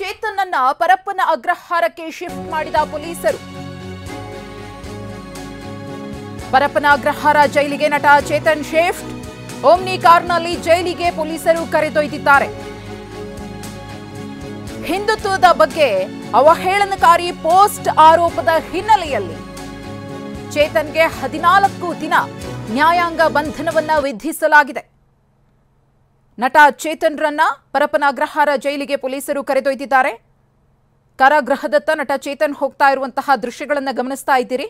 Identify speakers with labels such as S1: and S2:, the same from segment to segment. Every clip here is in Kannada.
S1: ಚೇತನನ್ನ ಪರಪ್ಪನ ಅಗ್ರಹಾರಕ್ಕೆ ಶಿಫ್ಟ್ ಮಾಡಿದ ಪೊಲೀಸರು ಪರಪ್ಪನ ಅಗ್ರಹಾರ ಜೈಲಿಗೆ ನಟ ಚೇತನ್ ಶೇಫ್ಟ್ ಓಮ್ನಿ ಕಾರ್ನಲ್ಲಿ ಜೈಲಿಗೆ ಪೊಲೀಸರು ಕರೆದೊಯ್ದಿದ್ದಾರೆ ಹಿಂದುತ್ವದ ಬಗ್ಗೆ ಅವಹೇಳನಕಾರಿ ಪೋಸ್ಟ್ ಆರೋಪದ ಹಿನ್ನೆಲೆಯಲ್ಲಿ ಚೇತನ್ಗೆ ಹದಿನಾಲ್ಕು ದಿನ ನ್ಯಾಯಾಂಗ ಬಂಧನವನ್ನ ವಿಧಿಸಲಾಗಿದೆ ನಟ ಚೇತನ್ರನ್ನ ಅಗ್ರಹಾರ ಜೈಲಿಗೆ ಪೊಲೀಸರು ಕರೆದೊಯ್ದಿದ್ದಾರೆ ಕಾರಾಗೃಹದತ್ತ ನಟ ಚೇತನ್ ಹೋಗ್ತಾ ಇರುವಂತಹ ದೃಶ್ಯಗಳನ್ನು ಗಮನಿಸ್ತಾ ಇದ್ದೀರಿ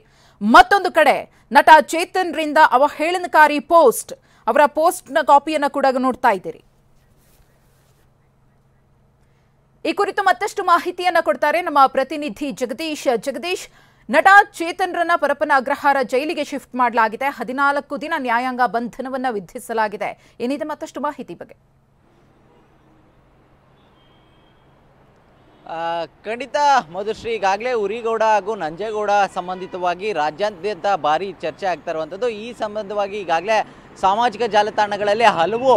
S1: ಮತ್ತೊಂದು ಕಡೆ ನಟ ಚೇತನ್ ರಿಂದ ಅವಹೇಳನಕಾರಿ ಪೋಸ್ಟ್ ಅವರ ಪೋಸ್ಟ್ನ ಕಾಪಿಯನ್ನು ಕೂಡ ನೋಡ್ತಾ ಇದ್ದೀರಿ ಈ ಕುರಿತು ಮತ್ತಷ್ಟು ಮಾಹಿತಿಯನ್ನು ಕೊಡ್ತಾರೆ ನಮ್ಮ ಪ್ರತಿನಿಧಿ ಜಗದೀಶ್ ಜಗದೀಶ್ ನಟ ಚೇತನ್ರನ್ನ ಪರಪನ ಅಗ್ರಹಾರ ಜೈಲಿಗೆ ಶಿಫ್ಟ್ ಮಾಡಲಾಗಿದೆ ಹದಿನಾಲ್ಕು ದಿನ ನ್ಯಾಯಾಂಗ ಬಂಧನವನ್ನು ವಿಧಿಸಲಾಗಿದೆ ಏನಿದೆ ಮತ್ತಷ್ಟು ಮಾಹಿತಿ ಬಗ್ಗೆ
S2: ಖಂಡಿತ ಮಧುಶ್ರೀ ಈಗಾಗಲೇ ಉರಿಗೌಡ ಹಾಗೂ ನಂಜೇಗೌಡ ಸಂಬಂಧಿತವಾಗಿ ರಾಜ್ಯಾದ್ಯಂತ ಭಾರಿ ಚರ್ಚೆ ಆಗ್ತಾ ಇರುವಂಥದ್ದು ಈ ಸಂಬಂಧವಾಗಿ ಈಗಾಗಲೇ ಸಾಮಾಜಿಕ ಜಾಲತಾಣಗಳಲ್ಲಿ ಹಲವು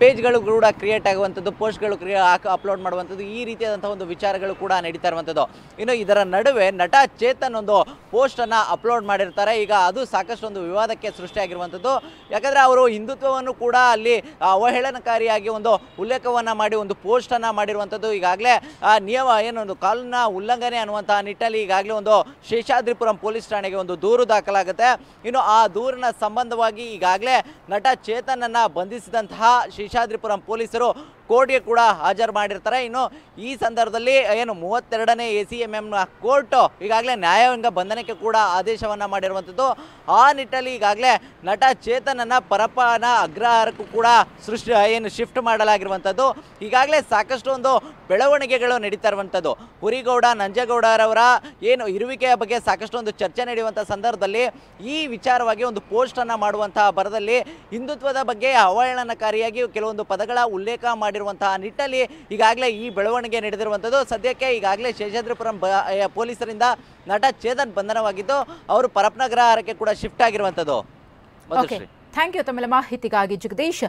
S2: ಪೇಜ್ಗಳು ಕೂಡ ಕ್ರಿಯೇಟ್ ಆಗುವಂಥದ್ದು ಪೋಸ್ಟ್ಗಳು ಕ್ರಿಯೇ ಅಪ್ಲೋಡ್ ಮಾಡುವಂಥದ್ದು ಈ ರೀತಿಯಾದಂಥ ಒಂದು ವಿಚಾರಗಳು ಕೂಡ ನಡೀತಾ ಇರುವಂಥದ್ದು ಇನ್ನು ಇದರ ನಡುವೆ ನಟ ಚೇತನ್ ಒಂದು ಪೋಸ್ಟನ್ನು ಅಪ್ಲೋಡ್ ಮಾಡಿರ್ತಾರೆ ಈಗ ಅದು ಸಾಕಷ್ಟು ಒಂದು ವಿವಾದಕ್ಕೆ ಸೃಷ್ಟಿಯಾಗಿರುವಂಥದ್ದು ಯಾಕಂದರೆ ಅವರು ಹಿಂದುತ್ವವನ್ನು ಕೂಡ ಅಲ್ಲಿ ಅವಹೇಳನಕಾರಿಯಾಗಿ ಒಂದು ಉಲ್ಲೇಖವನ್ನು ಮಾಡಿ ಒಂದು ಪೋಸ್ಟನ್ನು ಮಾಡಿರುವಂಥದ್ದು ಈಗಾಗಲೇ ನಿಯಮ ಏನೊಂದು ಕಾನೂನ ಉಲ್ಲಂಘನೆ ಅನ್ನುವಂಥ ನಿಟ್ಟಲ್ಲಿ ಈಗಾಗಲೇ ಒಂದು ಶೇಷಾದ್ರಿಪುರಂ ಪೊಲೀಸ್ ಠಾಣೆಗೆ ಒಂದು ದೂರು ದಾಖಲಾಗುತ್ತೆ ಇನ್ನು ಆ ದೂರಿನ ಸಂಬಂಧವಾಗಿ ಈಗಾಗಲೇ ನಟ ಚೇತನನ್ನು ಬಂಧಿಸಿದಂತಹ ವಿಷಾದ್ರಿಪುರಂ ಪೊಲೀಸರು ಕೋರ್ಟ್ಗೆ ಕೂಡ ಹಾಜರು ಮಾಡಿರ್ತಾರೆ ಇನ್ನು ಈ ಸಂದರ್ಭದಲ್ಲಿ ಏನು ಮೂವತ್ತೆರಡನೇ ಎ ಸಿ ಎಂ ಎಂನ ಕೋರ್ಟು ಈಗಾಗಲೇ ನ್ಯಾಯಾಂಗ ಬಂಧನಕ್ಕೆ ಕೂಡ ಆದೇಶವನ್ನು ಮಾಡಿರುವಂಥದ್ದು ಆ ನಿಟ್ಟಲ್ಲಿ ಈಗಾಗಲೇ ನಟ ಚೇತನನ್ನ ಪರಪನ ಅಗ್ರಹಾರಕ್ಕೂ ಕೂಡ ಸೃಷ್ಟಿ ಏನು ಶಿಫ್ಟ್ ಮಾಡಲಾಗಿರುವಂಥದ್ದು ಈಗಾಗಲೇ ಸಾಕಷ್ಟು ಒಂದು ಬೆಳವಣಿಗೆಗಳು ನಡೀತಾ ಇರುವಂಥದ್ದು ಹುರಿಗೌಡ ನಂಜೇಗೌಡರವರ ಏನು ಇರುವಿಕೆಯ ಬಗ್ಗೆ ಸಾಕಷ್ಟು ಒಂದು ಚರ್ಚೆ ನಡೆಯುವಂಥ ಸಂದರ್ಭದಲ್ಲಿ ಈ ವಿಚಾರವಾಗಿ ಒಂದು ಪೋಸ್ಟನ್ನು ಮಾಡುವಂತಹ ಬರದಲ್ಲಿ ಹಿಂದುತ್ವದ ಬಗ್ಗೆ ಅವಹೇಳನಕಾರಿಯಾಗಿ ಕೆಲವೊಂದು ಪದಗಳ ಉಲ್ಲೇಖ ಮಾಡಿ ಮಾಡಿರುವಂತಹ ನಿಟ್ಟಲ್ಲಿ ಈಗಾಗಲೇ ಈ ಬೆಳವಣಿಗೆ ನಡೆದಿರುವಂಥದ್ದು ಸದ್ಯಕ್ಕೆ ಈಗಾಗಲೇ ಶೇಷಾದ್ರಿಪುರಂ ಪೊಲೀಸರಿಂದ ನಟ ಚೇತನ್ ಬಂಧನವಾಗಿದ್ದು ಅವರು ಪರಪ್ನಗ್ರಹಾರಕ್ಕೆ ಕೂಡ ಶಿಫ್ಟ್ ಆಗಿರುವಂಥದ್ದು ಥ್ಯಾಂಕ್ ಯು ತಮ್ಮೆಲ್ಲ ಮಾಹಿತಿಗಾಗಿ
S1: ಜಗದೀಶ್